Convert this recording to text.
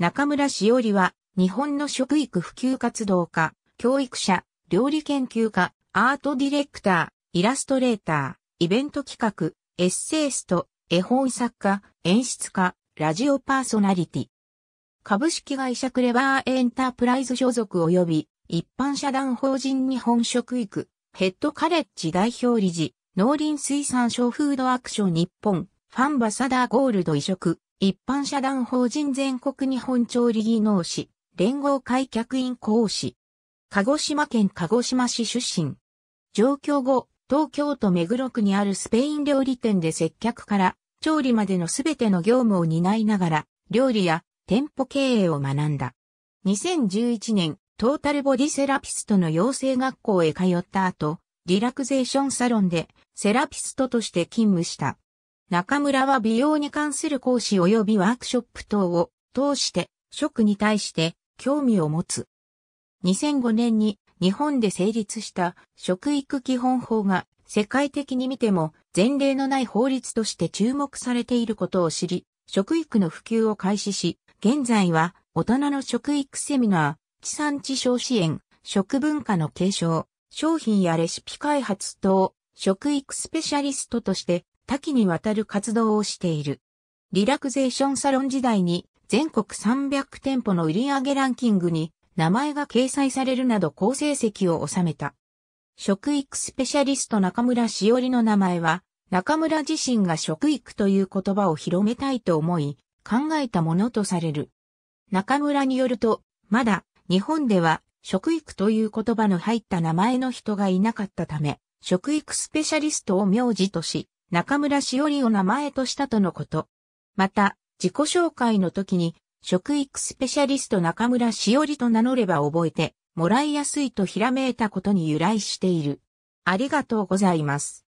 中村しおりは、日本の食育普及活動家、教育者、料理研究家、アートディレクター、イラストレーター、イベント企画、エッセイスト、絵本作家、演出家、ラジオパーソナリティ。株式会社クレバーエンタープライズ所属及び一般社団法人日本食育ヘッドカレッジ代表理事農林水産省フードアクション日本ファンバサダーゴールド移植、一般社団法人全国日本調理技能士、連合会客員講師。鹿児島県鹿児島市出身。上京後、東京都目黒区にあるスペイン料理店で接客から調理までのすべての業務を担いながら、料理や店舗経営を学んだ。2011年、トータルボディセラピストの養成学校へ通った後、リラクゼーションサロンでセラピストとして勤務した。中村は美容に関する講師及びワークショップ等を通して、食に対して興味を持つ。2005年に日本で成立した食育基本法が世界的に見ても前例のない法律として注目されていることを知り、食育の普及を開始し、現在は大人の食育セミナー、地産地消支援、食文化の継承、商品やレシピ開発等、食育スペシャリストとして多岐にわたる活動をしている。リラクゼーションサロン時代に全国300店舗の売上ランキングに名前が掲載されるなど好成績を収めた。食育スペシャリスト中村しおりの名前は、中村自身が食育という言葉を広めたいと思い、考えたものとされる。中村によると、まだ日本では食育という言葉の入った名前の人がいなかったため、食育スペシャリストを名字とし、中村しおりを名前としたとのこと。また、自己紹介の時に、食育スペシャリスト中村しおりと名乗れば覚えてもらいやすいとひらめいたことに由来している。ありがとうございます。